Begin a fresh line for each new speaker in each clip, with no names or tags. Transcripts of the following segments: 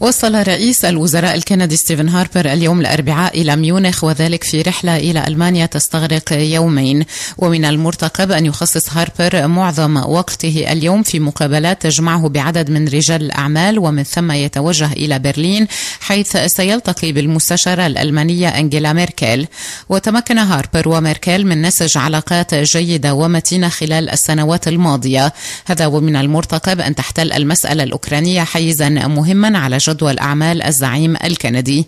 وصل رئيس الوزراء الكندي ستيفن هاربر اليوم الأربعاء إلى ميونخ وذلك في رحلة إلى ألمانيا تستغرق يومين ومن المرتقب أن يخصص هاربر معظم وقته اليوم في مقابلات تجمعه بعدد من رجال الأعمال ومن ثم يتوجه إلى برلين حيث سيلتقي بالمستشارة الألمانية أنجيلا ميركل وتمكن هاربر وميركل من نسج علاقات جيدة ومتينة خلال السنوات الماضية هذا ومن المرتقب أن تحتل المسألة الأوكرانية حيزا مهما على جدول أعمال الزعيم الكندي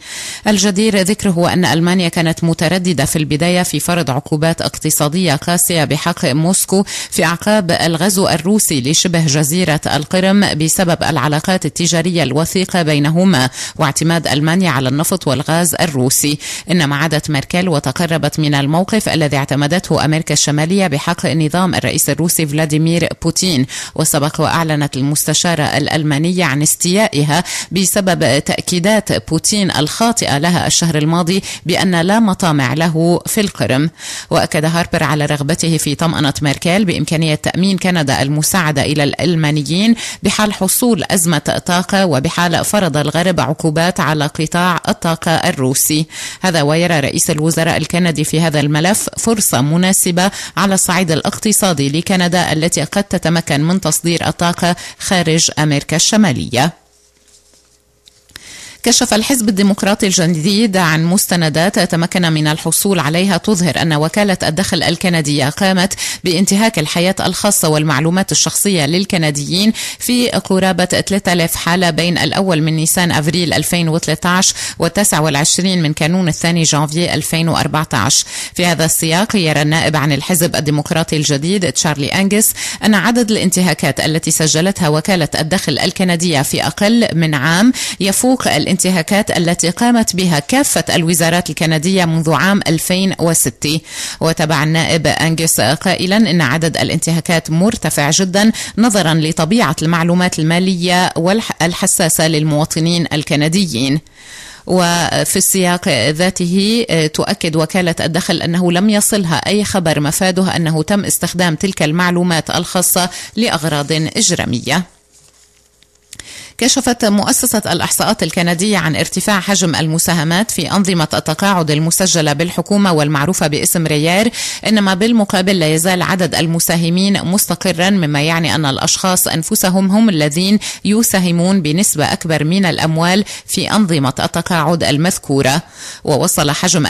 الجدير ذكره أن ألمانيا كانت مترددة في البداية في فرض عقوبات اقتصادية قاسية بحق موسكو في أعقاب الغزو الروسي لشبه جزيرة القرم بسبب العلاقات التجارية الوثيقة بينهما واعتماد ألمانيا على النفط والغاز الروسي إنما عادت ميركل وتقربت من الموقف الذي اعتمدته أمريكا الشمالية بحق نظام الرئيس الروسي فلاديمير بوتين وسبق وأعلنت المستشارة الألمانية عن استيائها بسبب بسبب تأكيدات بوتين الخاطئة لها الشهر الماضي بأن لا مطامع له في القرم وأكد هاربر على رغبته في طمأنة ميركل بإمكانية تأمين كندا المساعدة إلى الألمانيين بحال حصول أزمة طاقة وبحال فرض الغرب عقوبات على قطاع الطاقة الروسي هذا ويرى رئيس الوزراء الكندي في هذا الملف فرصة مناسبة على الصعيد الاقتصادي لكندا التي قد تتمكن من تصدير الطاقة خارج أمريكا الشمالية كشف الحزب الديمقراطي الجديد عن مستندات تمكن من الحصول عليها تظهر أن وكالة الدخل الكندية قامت بانتهاك الحياة الخاصة والمعلومات الشخصية للكنديين في قرابة 3000 حالة بين الأول من نيسان أفريل 2013 و29 من كانون الثاني جانفي 2014 في هذا السياق يرى النائب عن الحزب الديمقراطي الجديد تشارلي أنجس أن عدد الانتهاكات التي سجلتها وكالة الدخل الكندية في أقل من عام يفوق الانتهاكات الانتهاكات التي قامت بها كافة الوزارات الكندية منذ عام 2006 وتبع النائب أنجس قائلا إن عدد الانتهاكات مرتفع جدا نظرا لطبيعة المعلومات المالية والحساسة للمواطنين الكنديين وفي السياق ذاته تؤكد وكالة الدخل أنه لم يصلها أي خبر مفاده أنه تم استخدام تلك المعلومات الخاصة لأغراض إجرامية كشفت مؤسسة الإحصاءات الكندية عن ارتفاع حجم المساهمات في أنظمة التقاعد المسجلة بالحكومة والمعروفة باسم ريار إنما بالمقابل لا يزال عدد المساهمين مستقرا مما يعني أن الأشخاص أنفسهم هم الذين يساهمون بنسبة أكبر من الأموال في أنظمة التقاعد المذكورة ووصل حجم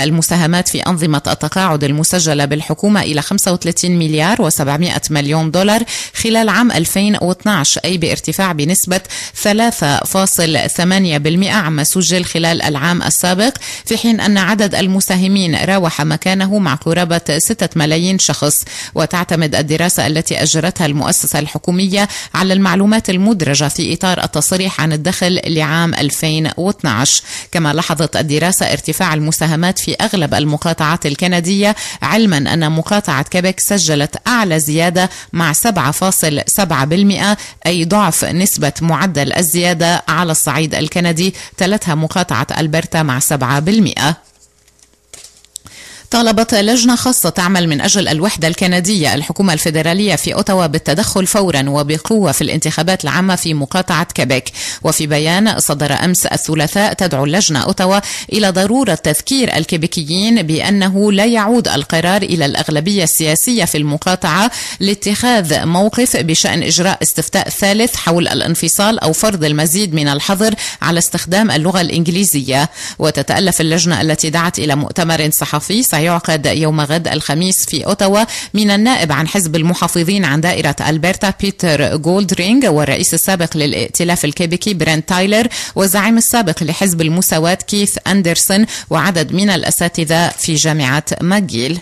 المساهمات في أنظمة التقاعد المسجلة بالحكومة إلى 35 مليار و700 مليون دولار خلال عام 2012 أي بارتفاع بنسبة بنسبة 3.8% عما سجل خلال العام السابق في حين أن عدد المساهمين راوح مكانه مع قرابة 6 ملايين شخص وتعتمد الدراسة التي أجرتها المؤسسة الحكومية على المعلومات المدرجة في إطار التصريح عن الدخل لعام 2012 كما لاحظت الدراسة ارتفاع المساهمات في أغلب المقاطعات الكندية علما أن مقاطعة كيبك سجلت أعلى زيادة مع 7.7% أي ضعف نسبة رفعت معدل الزيادة على الصعيد الكندي تلتها مقاطعة ألبرتا مع 7% طالبت لجنة خاصة تعمل من أجل الوحدة الكندية الحكومة الفيدرالية في أوتاوا بالتدخل فورا وبقوة في الانتخابات العامة في مقاطعة كيبيك وفي بيان صدر أمس الثلاثاء تدعو اللجنة أوتاوا إلى ضرورة تذكير الكيبيكيين بأنه لا يعود القرار إلى الأغلبية السياسية في المقاطعة لاتخاذ موقف بشأن إجراء استفتاء ثالث حول الانفصال أو فرض المزيد من الحظر على استخدام اللغة الإنجليزية وتتألف اللجنة التي دعت إلى مؤتمر صحفي صحيح يعقد يوم غد الخميس في أوتاوا من النائب عن حزب المحافظين عن دائرة ألبرتا بيتر جولدرينج والرئيس السابق للائتلاف الكيبيكي برنت تايلر والزعيم السابق لحزب المساواة كيث أندرسون وعدد من الأساتذة في جامعة ماجيل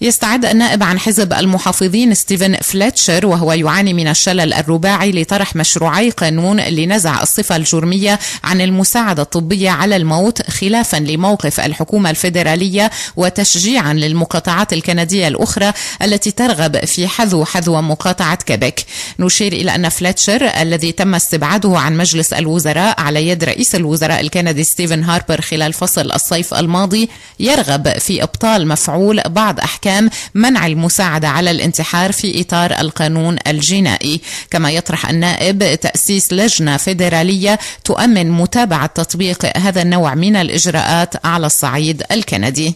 يستعد النائب عن حزب المحافظين ستيفن فليتشر وهو يعاني من الشلل الرباعي لطرح مشروعي قانون لنزع الصفة الجرمية عن المساعدة الطبية على الموت خلافا لموقف الحكومة الفيدرالية وتشجيعا للمقاطعات الكندية الأخرى التي ترغب في حذو حذو مقاطعة كيبك نشير إلى أن فليتشر الذي تم استبعاده عن مجلس الوزراء على يد رئيس الوزراء الكندي ستيفن هاربر خلال فصل الصيف الماضي يرغب في إبطال مفعول بعض أحكام كان منع المساعدة على الانتحار في إطار القانون الجنائي كما يطرح النائب تأسيس لجنة فيدرالية تؤمن متابعة تطبيق هذا النوع من الإجراءات على الصعيد الكندي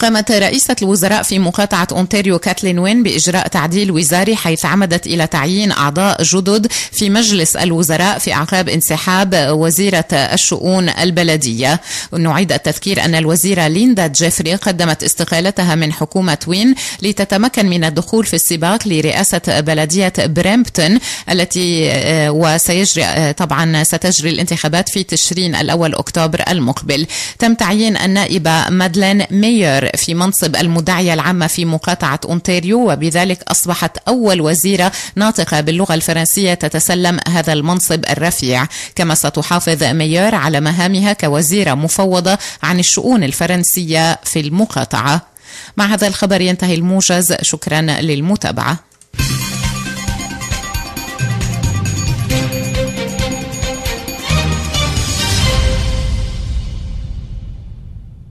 قامت رئيسة الوزراء في مقاطعة أونتاريو كاتلين وين بإجراء تعديل وزاري حيث عمدت إلى تعيين أعضاء جدد في مجلس الوزراء في أعقاب انسحاب وزيرة الشؤون البلدية نعيد التذكير أن الوزيرة ليندا جيفري قدمت استقالتها من حكومة وين لتتمكن من الدخول في السباق لرئاسة بلدية بريمبتون التي آه، وسيجري آه، طبعا ستجري الانتخابات في تشرين الأول أكتوبر المقبل تم تعيين النائبة مادلين مير أكثر في منصب المدعية العامة في مقاطعة أونتاريو وبذلك أصبحت أول وزيرة ناطقة باللغة الفرنسية تتسلم هذا المنصب الرفيع كما ستحافظ ميار على مهامها كوزيرة مفوضة عن الشؤون الفرنسية في المقاطعة مع هذا الخبر ينتهي الموجز شكرا للمتابعة